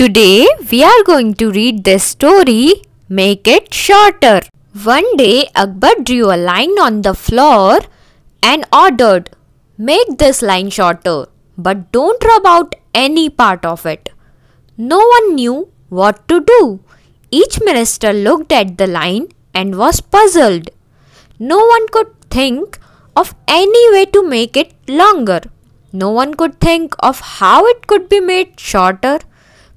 Today we are going to read this story, Make It Shorter. One day Akbar drew a line on the floor and ordered, Make this line shorter, but don't rub out any part of it. No one knew what to do. Each minister looked at the line and was puzzled. No one could think of any way to make it longer. No one could think of how it could be made shorter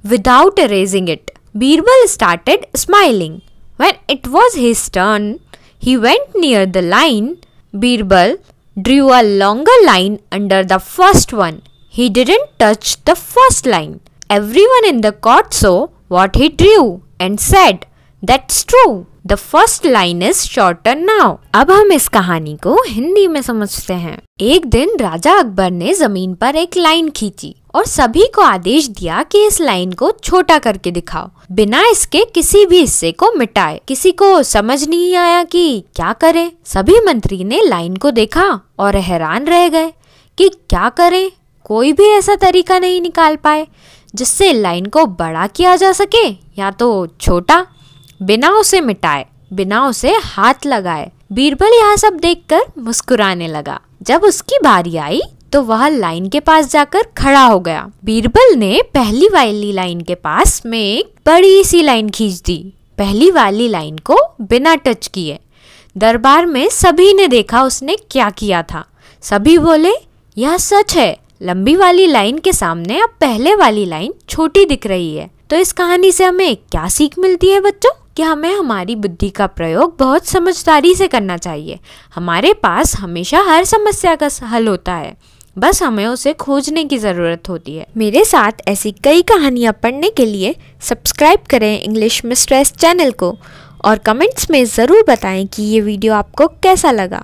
without erasing it. Birbal started smiling. When it was his turn, he went near the line. Birbal drew a longer line under the first one. He didn't touch the first line. Everyone in the court saw what he drew and said, That's true. The first line is shorter now." अब हम इस कहानी को हिंदी में समझते हैं एक दिन राजा अकबर ने जमीन पर एक लाइन खींची और सभी को आदेश दिया कि इस लाइन को छोटा करके दिखाओ बिना इसके किसी भी हिस्से को मिटाए किसी को समझ नहीं आया कि क्या करें सभी मंत्री ने लाइन को देखा और हैरान रह गए कि क्या करें कोई भी ऐसा तरीका नहीं निकाल पाए जिससे लाइन को बड़ा किया जा सके या तो छोटा बिना उसे मिटाए बिना उसे हाथ लगाए बीरबल यह सब देखकर मुस्कुराने लगा जब उसकी बारी आई तो वह लाइन के पास जाकर खड़ा हो गया बीरबल ने पहली वाली लाइन के पास में एक बड़ी सी लाइन खींच दी पहली वाली लाइन को बिना टच किए दरबार में सभी ने देखा उसने क्या किया था सभी बोले यह सच है लंबी वाली लाइन के सामने अब पहले वाली लाइन छोटी दिख रही है तो इस कहानी से हमें क्या सीख मिलती है बच्चों कि हमें हमारी बुद्धि का प्रयोग बहुत समझदारी से करना चाहिए हमारे पास हमेशा हर समस्या का हल होता है बस हमें उसे खोजने की ज़रूरत होती है मेरे साथ ऐसी कई कहानियाँ पढ़ने के लिए सब्सक्राइब करें इंग्लिश मिस्ट्रेस चैनल को और कमेंट्स में ज़रूर बताएं कि ये वीडियो आपको कैसा लगा